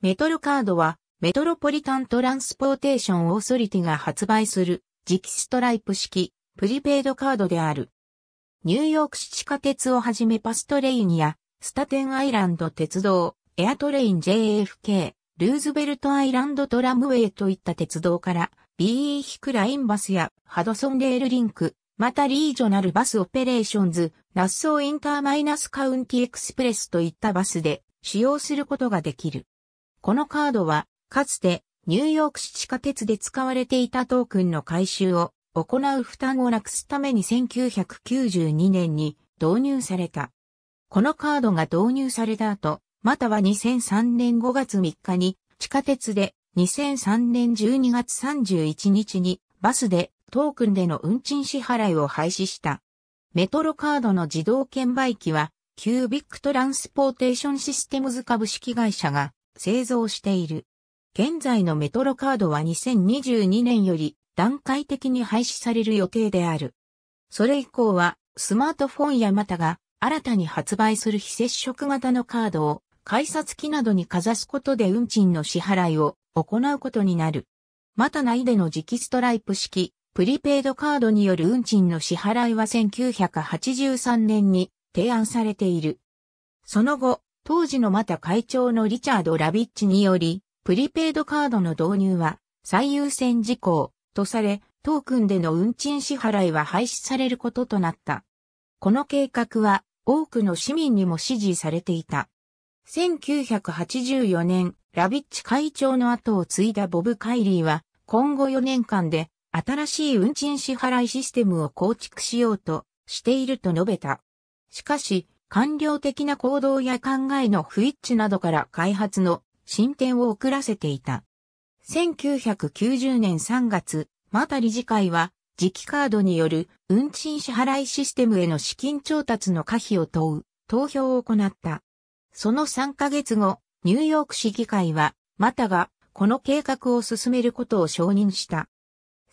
メトロカードは、メトロポリタントランスポーテーションオーソリティが発売する、磁気ストライプ式、プリペイドカードである。ニューヨーク市地下鉄をはじめパストレインや、スタテンアイランド鉄道、エアトレイン JFK、ルーズベルトアイランドトラムウェイといった鉄道から、BE ヒクラインバスやハドソンレールリンク、またリージョナルバスオペレーションズ、ナッソーインターマイナスカウンティエクスプレスといったバスで使用することができる。このカードは、かつてニューヨーク市地下鉄で使われていたトークンの回収を行う負担をなくすために1992年に導入された。このカードが導入された後、または2003年5月3日に地下鉄で2003年12月31日にバスでトークンでの運賃支払いを廃止した。メトロカードの自動券売機はキュービックトランスポーテーションシステムズ株式会社が製造している。現在のメトロカードは2022年より段階的に廃止される予定である。それ以降はスマートフォンやまたが新たに発売する非接触型のカードを改札機などにかざすことで運賃の支払いを行うことになる。また内での磁気ストライプ式、プリペイドカードによる運賃の支払いは1983年に提案されている。その後、当時のまた会長のリチャード・ラビッチにより、プリペイドカードの導入は最優先事項とされ、トークンでの運賃支払いは廃止されることとなった。この計画は多くの市民にも支持されていた。1984年、ラビッチ会長の後を継いだボブ・カイリーは、今後4年間で新しい運賃支払いシステムを構築しようとしていると述べた。しかし、官僚的な行動や考えの不一致などから開発の進展を遅らせていた。1990年3月、また理事会は、磁気カードによる運賃支払いシステムへの資金調達の可否を問う投票を行った。その3ヶ月後、ニューヨーク市議会は、またがこの計画を進めることを承認した。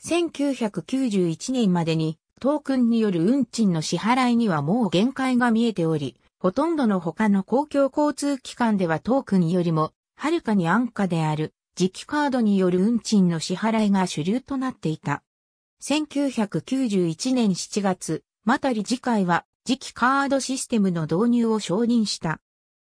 1991年までにトークンによる運賃の支払いにはもう限界が見えており、ほとんどの他の公共交通機関ではトークンよりも、はるかに安価である、磁気カードによる運賃の支払いが主流となっていた。1991年7月、また理事会は、磁気カードシステムの導入を承認した。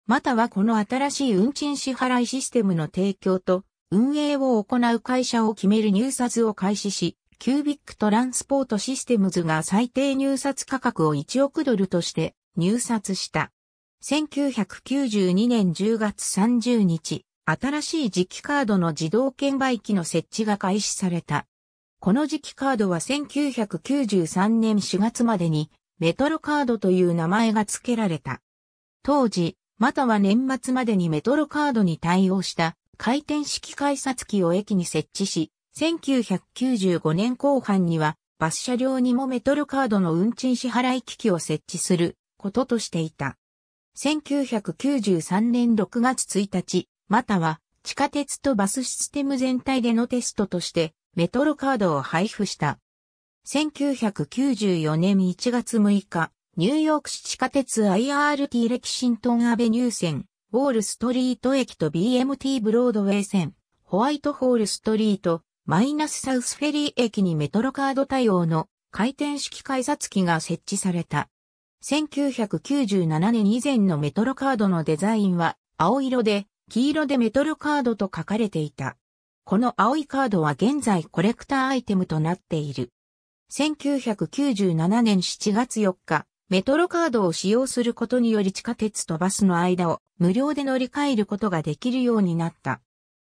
またはこの新しい運賃支払いシステムの提供と運営を行う会社を決める入札を開始し、キュービックトランスポートシステムズが最低入札価格を1億ドルとして入札した。1992年10月30日、新しい磁気カードの自動券売機の設置が開始された。この磁気カードは1993年4月までにメトロカードという名前が付けられた。当時、または年末までにメトロカードに対応した回転式改札機を駅に設置し、1995年後半には、バス車両にもメトロカードの運賃支払い機器を設置することとしていた。1993年6月1日、または地下鉄とバスシステム全体でのテストとしてメトロカードを配布した。1994年1月6日、ニューヨーク市地下鉄 IRT レキシントンアベニュー線、ウォールストリート駅と BMT ブロードウェイ線、ホワイトホールストリート、マイナスサウスフェリー駅にメトロカード対応の回転式改札機が設置された。1997年以前のメトロカードのデザインは青色で黄色でメトロカードと書かれていた。この青いカードは現在コレクターアイテムとなっている。1997年7月4日、メトロカードを使用することにより地下鉄とバスの間を無料で乗り換えることができるようになった。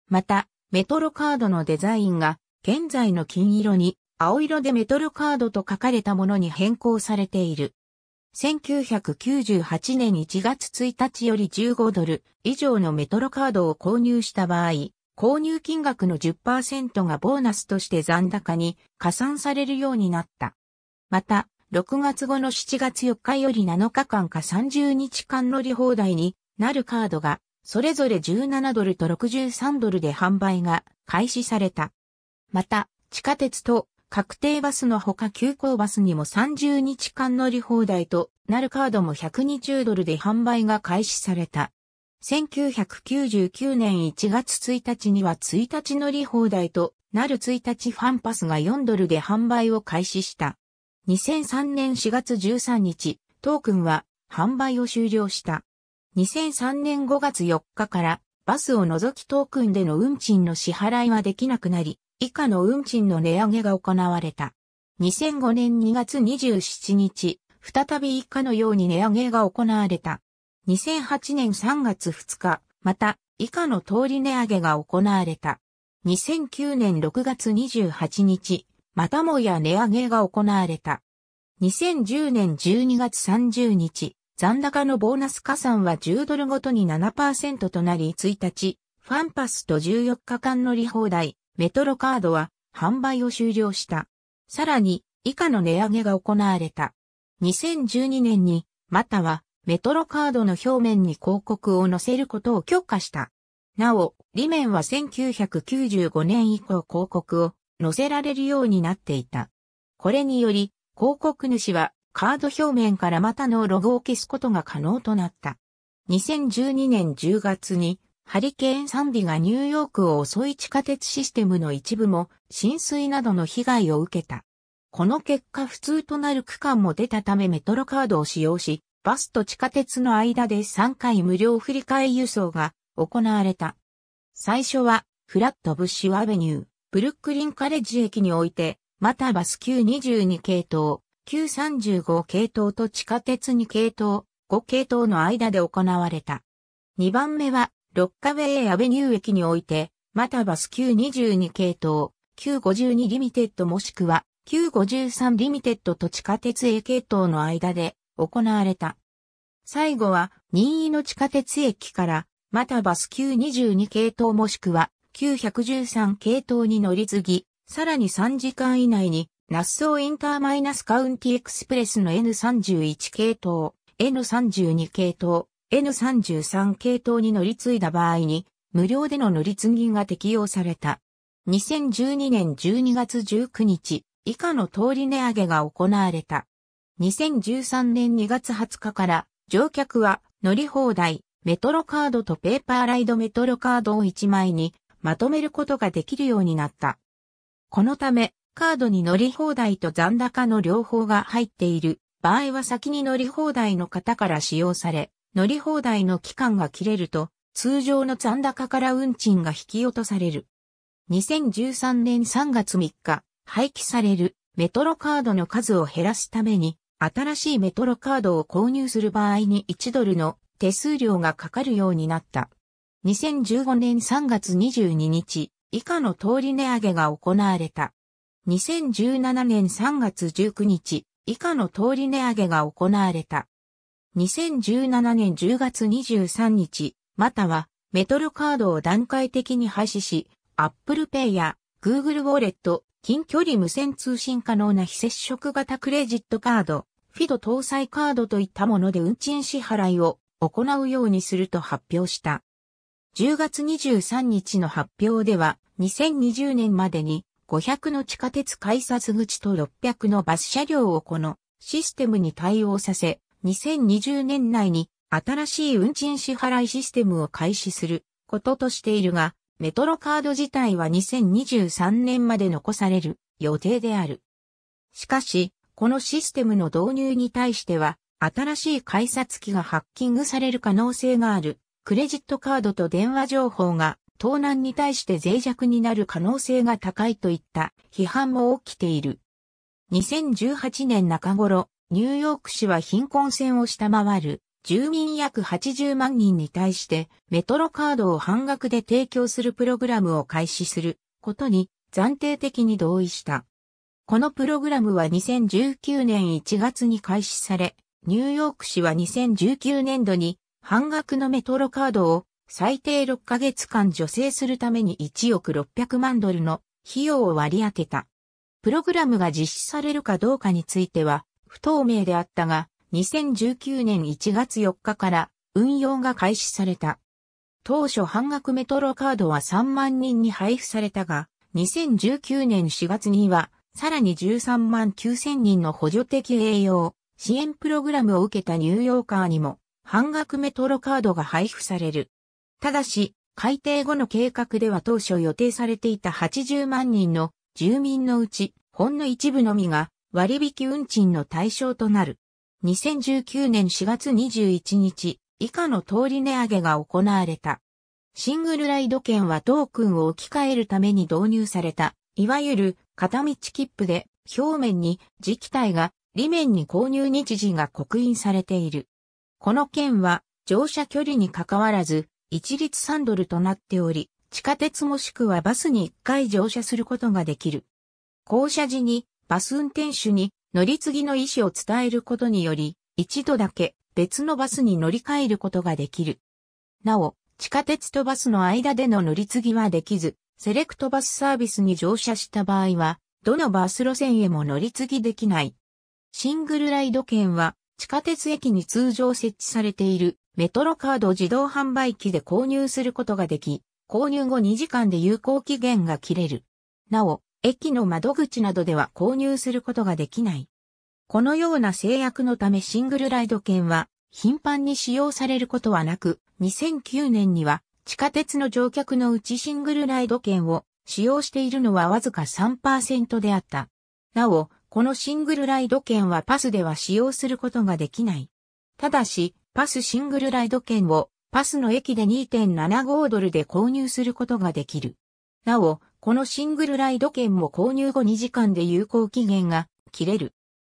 また、メトロカードのデザインが現在の金色に青色でメトロカードと書かれたものに変更されている。1998年1月1日より15ドル以上のメトロカードを購入した場合、購入金額の10%がボーナスとして残高に加算されるようになった。また、6月後の7月4日より7日間か30日間乗り放題になるカードがそれぞれ17ドルと63ドルで販売が開始された。また、地下鉄と確定バスのほか急行バスにも30日間乗り放題となるカードも120ドルで販売が開始された。1999年1月1日には1日乗り放題となる1日ファンパスが4ドルで販売を開始した。2003年4月13日、トークンは販売を終了した。2003年5月4日からバスを除きトークンでの運賃の支払いはできなくなり、以下の運賃の値上げが行われた。2005年2月27日、再び以下のように値上げが行われた。2008年3月2日、また以下の通り値上げが行われた。2009年6月28日、またもや値上げが行われた。2010年12月30日、残高のボーナス加算は10ドルごとに7%となり1日、ファンパスと14日間乗り放題、メトロカードは販売を終了した。さらに、以下の値上げが行われた。2012年に、または、メトロカードの表面に広告を載せることを許可した。なお、利面は1995年以降広告を載せられるようになっていた。これにより、広告主はカード表面からまたのロゴを消すことが可能となった。2012年10月にハリケーン・サンディがニューヨークを襲い地下鉄システムの一部も浸水などの被害を受けた。この結果普通となる区間も出たためメトロカードを使用し、バスと地下鉄の間で3回無料振り替え輸送が行われた。最初はフラットブッシュアベニュー、ブルックリンカレッジ駅において、またバス q 22系統、935系統と地下鉄2系統、5系統の間で行われた。2番目は、ロッカウェイアベニュー駅において、またバス922系統、952リミテッドもしくは、953リミテッドと地下鉄 A 系統の間で行われた。最後は、任意の地下鉄駅から、またバス922系統もしくは、913系統に乗り継ぎ、さらに3時間以内にナッソーインターマイナスカウンティエクスプレスの N31 系統、N32 系統、N33 系統に乗り継いだ場合に、無料での乗り継ぎが適用された。2012年12月19日、以下の通り値上げが行われた。2013年2月20日から、乗客は乗り放題、メトロカードとペーパーライドメトロカードを1枚にまとめることができるようになった。このため、カードに乗り放題と残高の両方が入っている場合は先に乗り放題の方から使用され、乗り放題の期間が切れると、通常の残高から運賃が引き落とされる。2013年3月3日、廃棄されるメトロカードの数を減らすために、新しいメトロカードを購入する場合に1ドルの手数料がかかるようになった。2015年3月22日、以下の通り値上げが行われた。2017年3月19日、以下の通り値上げが行われた。2017年10月23日、または、メトロカードを段階的に廃止し、Apple Pay や Google ウォレット、近距離無線通信可能な非接触型クレジットカード、フィド搭載カードといったもので運賃支払いを行うようにすると発表した。10月23日の発表では、2020年までに500の地下鉄改札口と600のバス車両をこのシステムに対応させ、2020年内に新しい運賃支払いシステムを開始することとしているが、メトロカード自体は2023年まで残される予定である。しかし、このシステムの導入に対しては、新しい改札機がハッキングされる可能性がある、クレジットカードと電話情報が盗難に対して脆弱になる可能性が高いといった批判も起きている。2018年中頃、ニューヨーク市は貧困線を下回る住民約80万人に対してメトロカードを半額で提供するプログラムを開始することに暫定的に同意した。このプログラムは2019年1月に開始され、ニューヨーク市は2019年度に半額のメトロカードを最低6ヶ月間助成するために1億600万ドルの費用を割り当てた。プログラムが実施されるかどうかについては不透明であったが、2019年1月4日から運用が開始された。当初半額メトロカードは3万人に配布されたが、2019年4月にはさらに13万9000人の補助的栄養支援プログラムを受けたニューヨーカーにも半額メトロカードが配布される。ただし、改定後の計画では当初予定されていた80万人の住民のうち、ほんの一部のみが割引運賃の対象となる。2019年4月21日、以下の通り値上げが行われた。シングルライド券はトークンを置き換えるために導入された、いわゆる片道切符で表面に磁気体が、裏面に購入日時が刻印されている。この券は乗車距離に関わらず一律3ドルとなっており、地下鉄もしくはバスに1回乗車することができる。降車時にバス運転手に乗り継ぎの意思を伝えることにより、一度だけ別のバスに乗り換えることができる。なお、地下鉄とバスの間での乗り継ぎはできず、セレクトバスサービスに乗車した場合は、どのバス路線へも乗り継ぎできない。シングルライド券は地下鉄駅に通常設置されているメトロカード自動販売機で購入することができ、購入後2時間で有効期限が切れる。なお、駅の窓口などでは購入することができない。このような制約のためシングルライド券は頻繁に使用されることはなく、2009年には地下鉄の乗客のうちシングルライド券を使用しているのはわずか3%であった。なお、このシングルライド券はパスでは使用することができない。ただし、パスシングルライド券をパスの駅で2.75ドルで購入することができる。なお、このシングルライド券も購入後2時間で有効期限が切れる。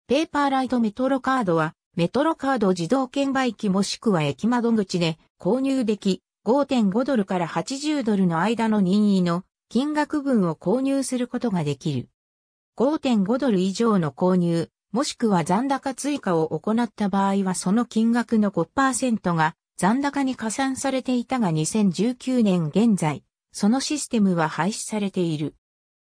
ペーパーライトメトロカードは、メトロカード自動券売機もしくは駅窓口で購入でき、5.5ドルから80ドルの間の任意の金額分を購入することができる。5.5ドル以上の購入、もしくは残高追加を行った場合はその金額の5%が残高に加算されていたが2019年現在、そのシステムは廃止されている。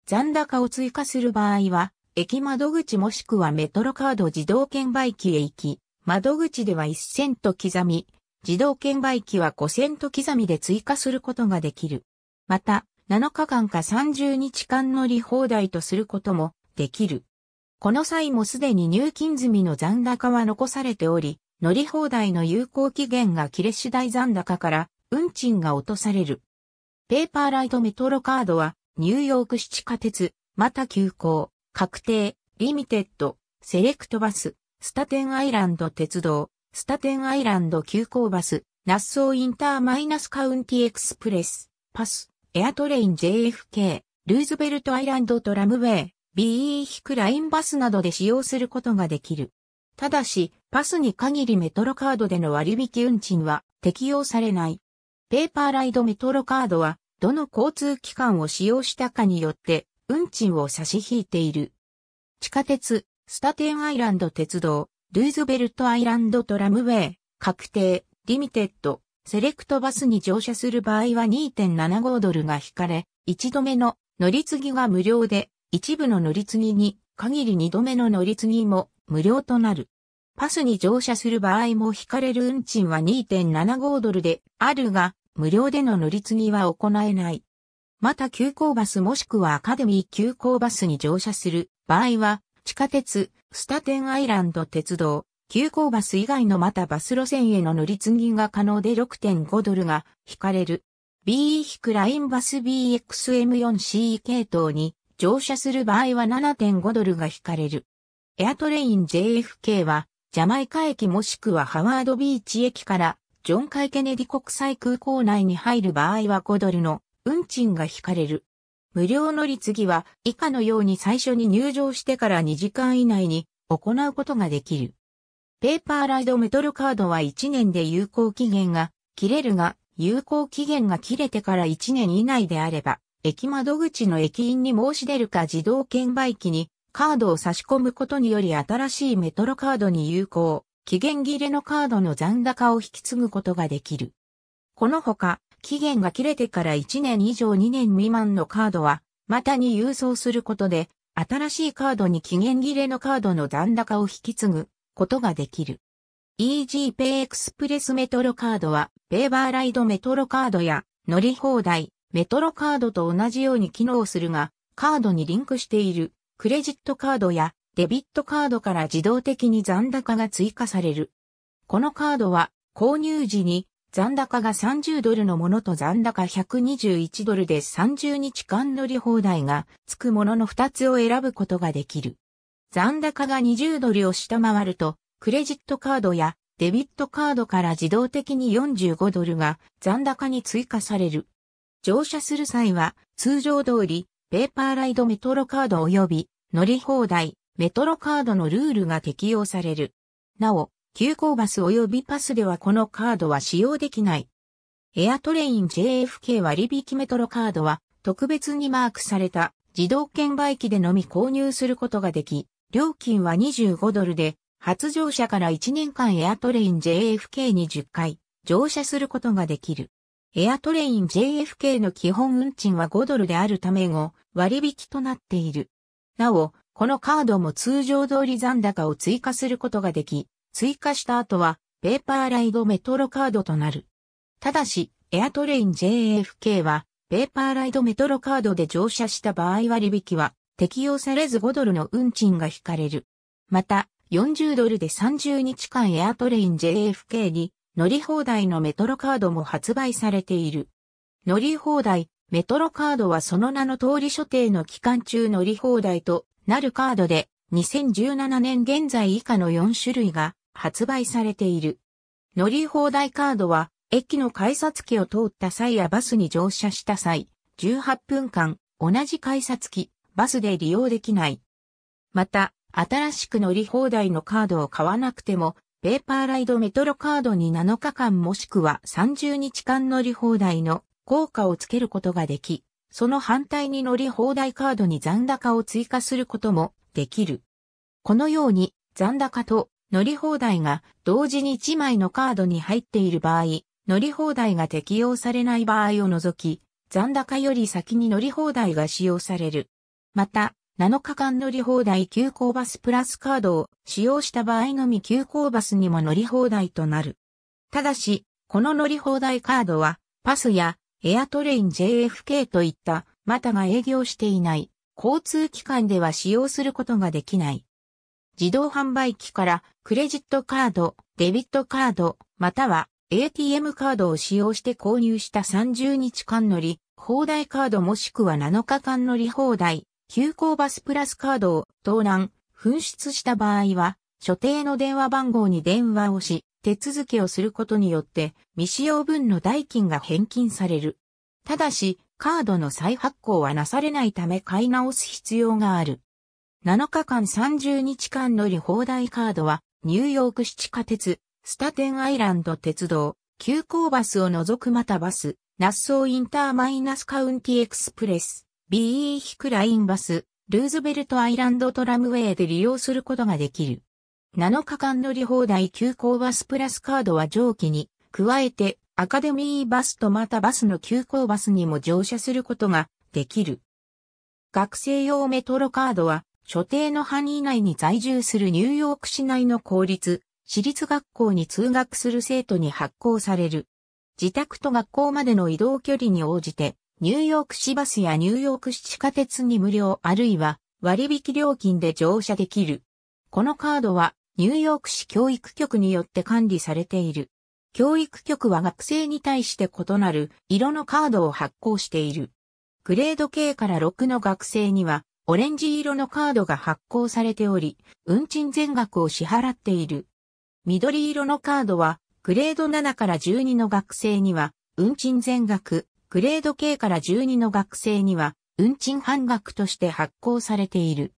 残高を追加する場合は、駅窓口もしくはメトロカード自動券売機へ行き、窓口では1セント刻み、自動券売機は5セント刻みで追加することができる。また、7日間か30日間乗り放題とすることもできる。この際もすでに入金済みの残高は残されており、乗り放題の有効期限が切れ次第残高から運賃が落とされる。ペーパーライトメトロカードは、ニューヨーク七地下鉄、また急行、確定、リミテッド、セレクトバス、スタテンアイランド鉄道、スタテンアイランド急行バス、ナッソーインターマイナスカウンティエクスプレス、パス、エアトレイン JFK、ルーズベルトアイランドトラムウェイ、BE- ラインバスなどで使用することができる。ただし、パスに限りメトロカードでの割引運賃は適用されない。ペーパーライドメトロカードは、どの交通機関を使用したかによって、運賃を差し引いている。地下鉄、スタテンアイランド鉄道、ルーズベルトアイランドトラムウェイ、確定、リミテッド、セレクトバスに乗車する場合は2.75ドルが引かれ、1度目の乗り継ぎが無料で一部の乗り継ぎに限り二度目の乗り継ぎも無料となる。パスに乗車する場合も引かれる運賃は2.75ドルであるが、無料での乗り継ぎは行えない。また急行バスもしくはアカデミー急行バスに乗車する場合は、地下鉄、スタテンアイランド鉄道、急行バス以外のまたバス路線への乗り継ぎが可能で6.5ドルが引かれる。BE ヒクラインバス BXM4CE 系統に乗車する場合は7.5ドルが引かれる。エアトレイン JFK は、ジャマイカ駅もしくはハワードビーチ駅から、ジョン・カイ・ケネディ国際空港内に入る場合は5ドルの運賃が引かれる。無料乗り継ぎは以下のように最初に入場してから2時間以内に行うことができる。ペーパーライドメトロカードは1年で有効期限が切れるが、有効期限が切れてから1年以内であれば、駅窓口の駅員に申し出るか自動券売機にカードを差し込むことにより新しいメトロカードに有効、期限切れのカードの残高を引き継ぐことができる。このほか、期限が切れてから1年以上2年未満のカードは、またに郵送することで、新しいカードに期限切れのカードの残高を引き継ぐことができる。e g p a y エクスプレスメトロカードは、ペーバーライドメトロカードや乗り放題、メトロカードと同じように機能するが、カードにリンクしているクレジットカードやデビットカードから自動的に残高が追加される。このカードは購入時に残高が30ドルのものと残高121ドルで30日間乗り放題がつくものの2つを選ぶことができる。残高が20ドルを下回ると、クレジットカードやデビットカードから自動的に45ドルが残高に追加される。乗車する際は、通常通り、ペーパーライドメトロカード及び、乗り放題、メトロカードのルールが適用される。なお、急行バス及びパスではこのカードは使用できない。エアトレイン JFK 割引メトロカードは、特別にマークされた自動券売機でのみ購入することができ、料金は25ドルで、発乗車から1年間エアトレイン JFK に10回乗車することができる。エアトレイン JFK の基本運賃は5ドルであるため5割引となっている。なお、このカードも通常通り残高を追加することができ、追加した後はペーパーライドメトロカードとなる。ただし、エアトレイン JFK はペーパーライドメトロカードで乗車した場合割引は適用されず5ドルの運賃が引かれる。また、40ドルで30日間エアトレイン JFK に乗り放題のメトロカードも発売されている。乗り放題、メトロカードはその名の通り所定の期間中乗り放題となるカードで、2017年現在以下の4種類が発売されている。乗り放題カードは、駅の改札機を通った際やバスに乗車した際、18分間、同じ改札機、バスで利用できない。また、新しく乗り放題のカードを買わなくても、ペーパーライドメトロカードに7日間もしくは30日間乗り放題の効果をつけることができ、その反対に乗り放題カードに残高を追加することもできる。このように残高と乗り放題が同時に1枚のカードに入っている場合、乗り放題が適用されない場合を除き、残高より先に乗り放題が使用される。また、7日間乗り放題急行バスプラスカードを使用した場合のみ急行バスにも乗り放題となる。ただし、この乗り放題カードは、パスやエアトレイン JFK といった、またが営業していない、交通機関では使用することができない。自動販売機からクレジットカード、デビットカード、または ATM カードを使用して購入した30日間乗り、放題カードもしくは7日間乗り放題急行バスプラスカードを盗難、紛失した場合は、所定の電話番号に電話をし、手続きをすることによって、未使用分の代金が返金される。ただし、カードの再発行はなされないため買い直す必要がある。7日間30日間乗り放題カードは、ニューヨーク七地下鉄、スタテンアイランド鉄道、急行バスを除くまたバス、ナッソーインターマイナスカウンティエクスプレス、BE 引くラインバス、ルーズベルトアイランドトラムウェイで利用することができる。7日間乗り放題急行バスプラスカードは上記に、加えてアカデミーバスとまたバスの急行バスにも乗車することができる。学生用メトロカードは、所定の範囲内に在住するニューヨーク市内の公立、私立学校に通学する生徒に発行される。自宅と学校までの移動距離に応じて、ニューヨーク市バスやニューヨーク市地下鉄に無料あるいは割引料金で乗車できる。このカードはニューヨーク市教育局によって管理されている。教育局は学生に対して異なる色のカードを発行している。グレード K から6の学生にはオレンジ色のカードが発行されており、運賃全額を支払っている。緑色のカードはグレード7から12の学生には運賃全額、グレード K から12の学生には、運賃半額として発行されている。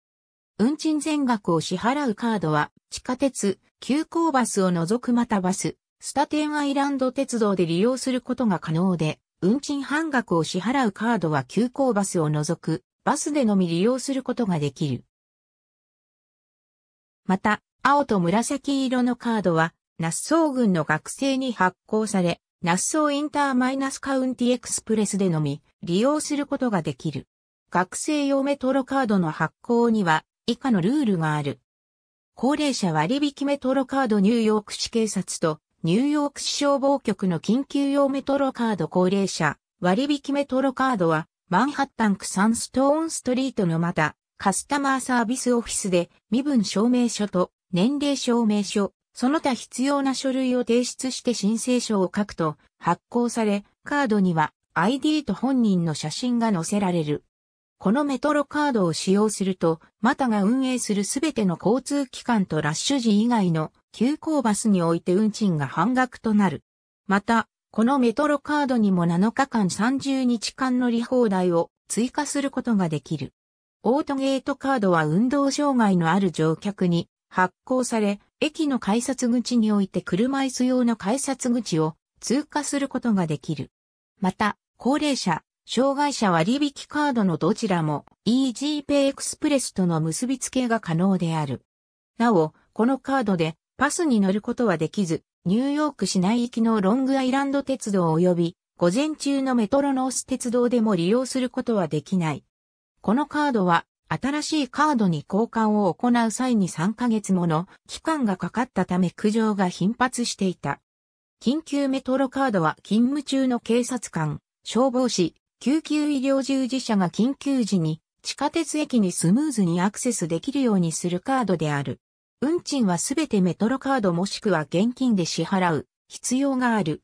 運賃全額を支払うカードは、地下鉄、急行バスを除くまたバス、スタテンアイランド鉄道で利用することが可能で、運賃半額を支払うカードは急行バスを除く、バスでのみ利用することができる。また、青と紫色のカードは、ナッソー軍の学生に発行され、ナッソーインターマイナスカウンティエクスプレスでのみ、利用することができる。学生用メトロカードの発行には、以下のルールがある。高齢者割引メトロカードニューヨーク市警察と、ニューヨーク市消防局の緊急用メトロカード高齢者割引メトロカードは、マンハッタン区サンストーンストリートのまた、カスタマーサービスオフィスで身分証明書と年齢証明書、その他必要な書類を提出して申請書を書くと発行され、カードには ID と本人の写真が載せられる。このメトロカードを使用すると、マタが運営するすべての交通機関とラッシュ時以外の急行バスにおいて運賃が半額となる。また、このメトロカードにも7日間30日間乗り放題を追加することができる。オートゲートカードは運動障害のある乗客に発行され、駅の改札口において車椅子用の改札口を通過することができる。また、高齢者、障害者割引カードのどちらも EGPay エクスプレスとの結び付けが可能である。なお、このカードでパスに乗ることはできず、ニューヨーク市内行きのロングアイランド鉄道及び午前中のメトロノース鉄道でも利用することはできない。このカードは新しいカードに交換を行う際に3ヶ月もの期間がかかったため苦情が頻発していた。緊急メトロカードは勤務中の警察官、消防士、救急医療従事者が緊急時に地下鉄駅にスムーズにアクセスできるようにするカードである。運賃はすべてメトロカードもしくは現金で支払う必要がある。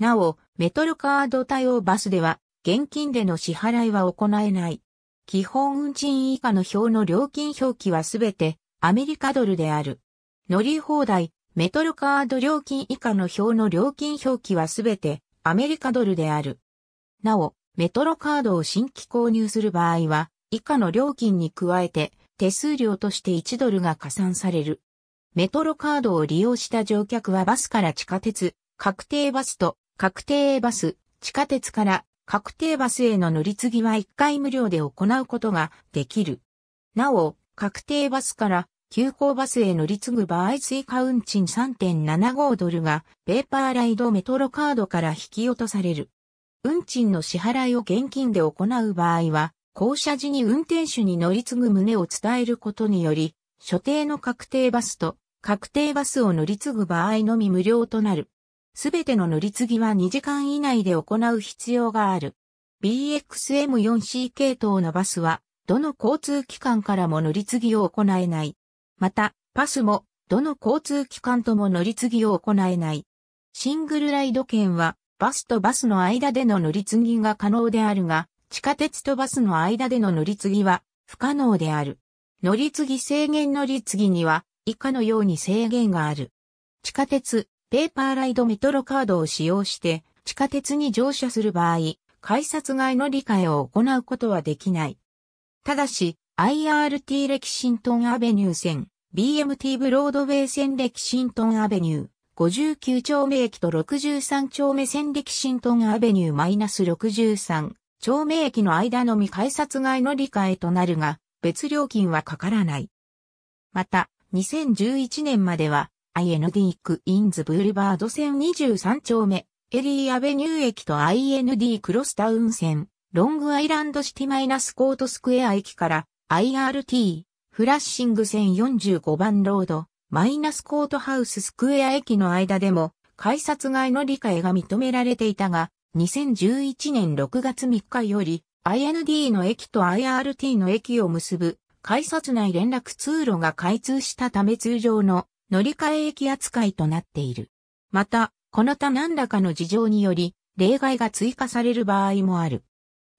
なお、メトロカード対応バスでは現金での支払いは行えない。基本運賃以下の表の料金表記はすべてアメリカドルである。乗り放題、メトロカード料金以下の表の料金表記はすべてアメリカドルである。なお、メトロカードを新規購入する場合は、以下の料金に加えて手数料として1ドルが加算される。メトロカードを利用した乗客はバスから地下鉄、確定バスと確定バス、地下鉄から確定バスへの乗り継ぎは1回無料で行うことができる。なお、確定バスから急行バスへ乗り継ぐ場合追加運賃3.75ドルがペーパーライドメトロカードから引き落とされる。運賃の支払いを現金で行う場合は、降車時に運転手に乗り継ぐ旨を伝えることにより、所定の確定バスと確定バスを乗り継ぐ場合のみ無料となる。すべての乗り継ぎは2時間以内で行う必要がある。BXM4C 系統のバスは、どの交通機関からも乗り継ぎを行えない。また、パスも、どの交通機関とも乗り継ぎを行えない。シングルライド券は、バスとバスの間での乗り継ぎが可能であるが、地下鉄とバスの間での乗り継ぎは不可能である。乗り継ぎ制限乗り継ぎには以下のように制限がある。地下鉄、ペーパーライドメトロカードを使用して地下鉄に乗車する場合、改札外の理解を行うことはできない。ただし、IRT レキシントンアベニュー線、BMT ブロードウェイ線レキシントンアベニュー、59丁目駅と63丁目線レキシントンアベニューマイナス63丁目駅の間のみ改札外の理解となるが、別料金はかからない。また、2011年までは、IND クイーンズブルバード線23丁目、エリーアベニュー駅と IND クロスタウン線、ロングアイランドシティマイナスコートスクエア駅から IRT、フラッシング線45番ロード、マイナスコートハウススクエア駅の間でも、改札外の理解が認められていたが、2011年6月3日より、IND の駅と IRT の駅を結ぶ、改札内連絡通路が開通したため通常の乗り換え駅扱いとなっている。また、この他何らかの事情により、例外が追加される場合もある。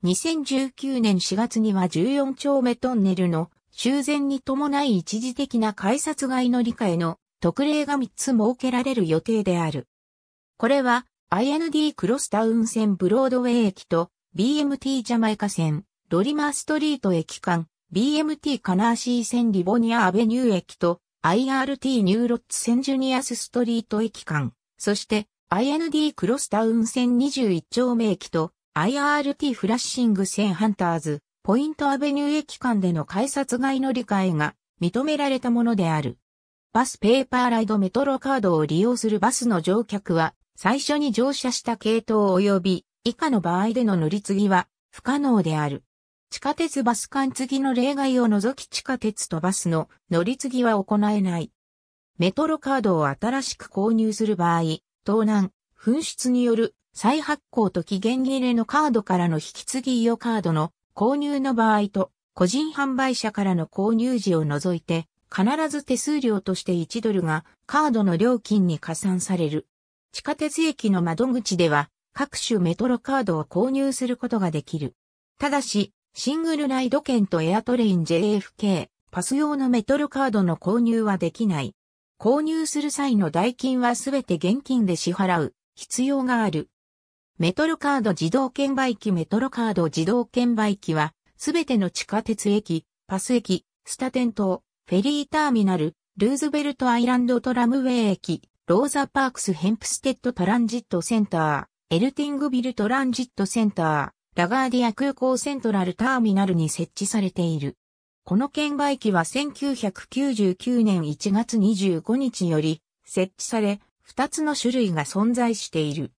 2019年4月には14丁目トンネルの修繕に伴い一時的な改札外乗り換えの特例が3つ設けられる予定である。これは IND クロスタウン線ブロードウェイ駅と BMT ジャマイカ線ロリマーストリート駅間 BMT カナーシー線リボニアアベニュー駅と IRT ニューロッツ線ジュニアスストリート駅間、そして IND クロスタウン線21丁目駅と IRT フラッシング線ハンターズ、ポイントアベニュー駅間での改札外の理解が認められたものである。バスペーパーライドメトロカードを利用するバスの乗客は、最初に乗車した系統及び以下の場合での乗り継ぎは不可能である。地下鉄バス間継ぎの例外を除き地下鉄とバスの乗り継ぎは行えない。メトロカードを新しく購入する場合、盗難、紛失による再発行と期限切れのカードからの引き継ぎ用カードの購入の場合と個人販売者からの購入時を除いて必ず手数料として1ドルがカードの料金に加算される。地下鉄駅の窓口では各種メトロカードを購入することができる。ただし、シングルライド券とエアトレイン JFK、パス用のメトロカードの購入はできない。購入する際の代金はすべて現金で支払う必要がある。メトロカード自動券売機メトロカード自動券売機は、すべての地下鉄駅、パス駅、スタテン島、フェリーターミナル、ルーズベルトアイランドトラムウェイ駅、ローザパークスヘンプステッドトランジットセンター、エルティングビルトランジットセンター、ラガーディア空港セントラルターミナルに設置されている。この券売機は1999年1月25日より設置され、2つの種類が存在している。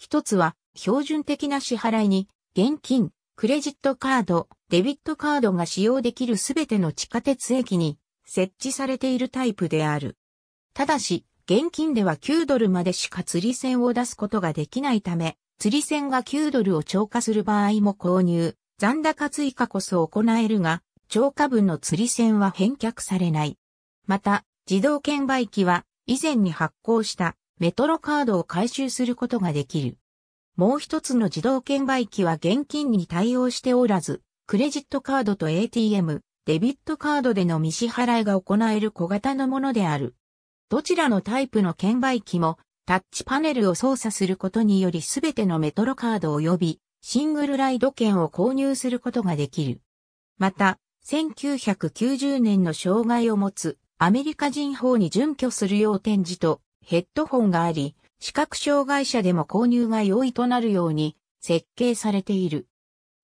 1つは標準的な支払いに現金、クレジットカード、デビットカードが使用できるすべての地下鉄駅に設置されているタイプである。ただし、現金では9ドルまでしか釣り線を出すことができないため、釣り線が9ドルを超過する場合も購入、残高追加こそ行えるが、超過分の釣り線は返却されない。また、自動券売機は以前に発行したメトロカードを回収することができる。もう一つの自動券売機は現金に対応しておらず、クレジットカードと ATM、デビットカードでの未支払いが行える小型のものである。どちらのタイプの券売機もタッチパネルを操作することによりすべてのメトロカード及びシングルライド券を購入することができる。また、1990年の障害を持つアメリカ人法に準拠するよう展示とヘッドホンがあり、視覚障害者でも購入が容易となるように設計されている。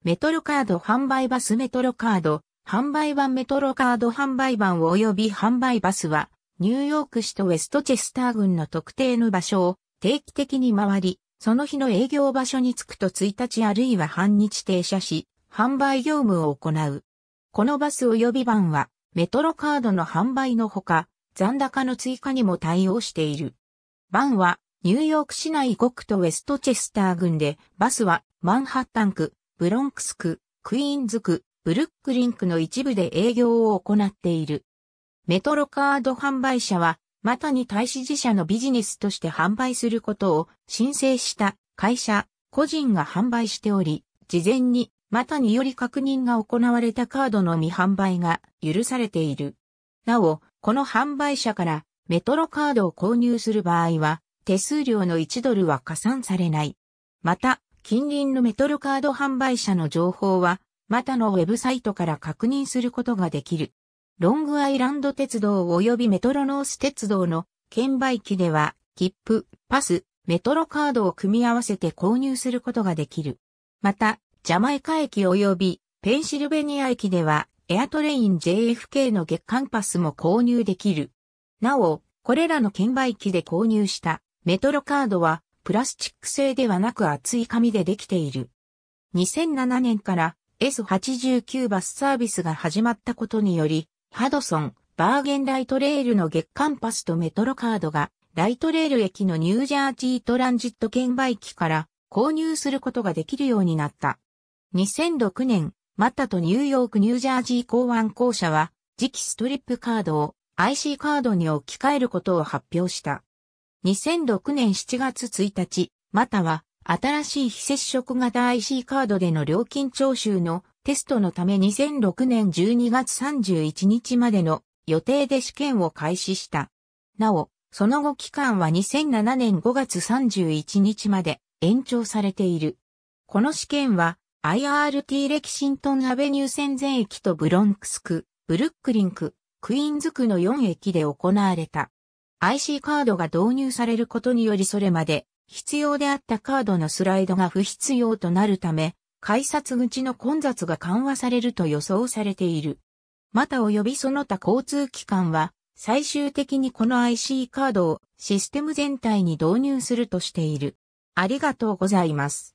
メトロカード販売バスメトロカード、販売版メトロカード販売版及び販売バスは、ニューヨーク市とウェストチェスター郡の特定の場所を定期的に回り、その日の営業場所に着くと1日あるいは半日停車し、販売業務を行う。このバス及び番は、メトロカードの販売のほか、残高の追加にも対応している。番は、ニューヨーク市内5区とウェストチェスター郡で、バスは、マンハッタン区、ブロンクス区、クイーンズ区、ブルックリン区の一部で営業を行っている。メトロカード販売者は、またに対し自社のビジネスとして販売することを申請した会社、個人が販売しており、事前にまたにより確認が行われたカードのみ販売が許されている。なお、この販売者からメトロカードを購入する場合は、手数料の1ドルは加算されない。また、近隣のメトロカード販売者の情報は、またのウェブサイトから確認することができる。ロングアイランド鉄道及びメトロノース鉄道の券売機では、切符、パス、メトロカードを組み合わせて購入することができる。また、ジャマイカ駅及びペンシルベニア駅では、エアトレイン JFK の月間パスも購入できる。なお、これらの券売機で購入したメトロカードは、プラスチック製ではなく厚い紙でできている。2007年から S89 バスサービスが始まったことにより、ハドソン、バーゲンライトレールの月間パスとメトロカードが、ライトレール駅のニュージャージートランジット券売機から購入することができるようになった。2006年、マッタとニューヨークニュージャージー港湾公社は、次期ストリップカードを IC カードに置き換えることを発表した。2006年7月1日、または新しい非接触型 IC カードでの料金徴収のテストのため2006年12月31日までの予定で試験を開始した。なお、その後期間は2007年5月31日まで延長されている。この試験は IRT レキシントンアベニュー戦前駅とブロンクス区、ブルックリン区、クイーンズ区の4駅で行われた。IC カードが導入されることによりそれまで必要であったカードのスライドが不必要となるため、改札口の混雑が緩和されると予想されている。また及びその他交通機関は、最終的にこの IC カードをシステム全体に導入するとしている。ありがとうございます。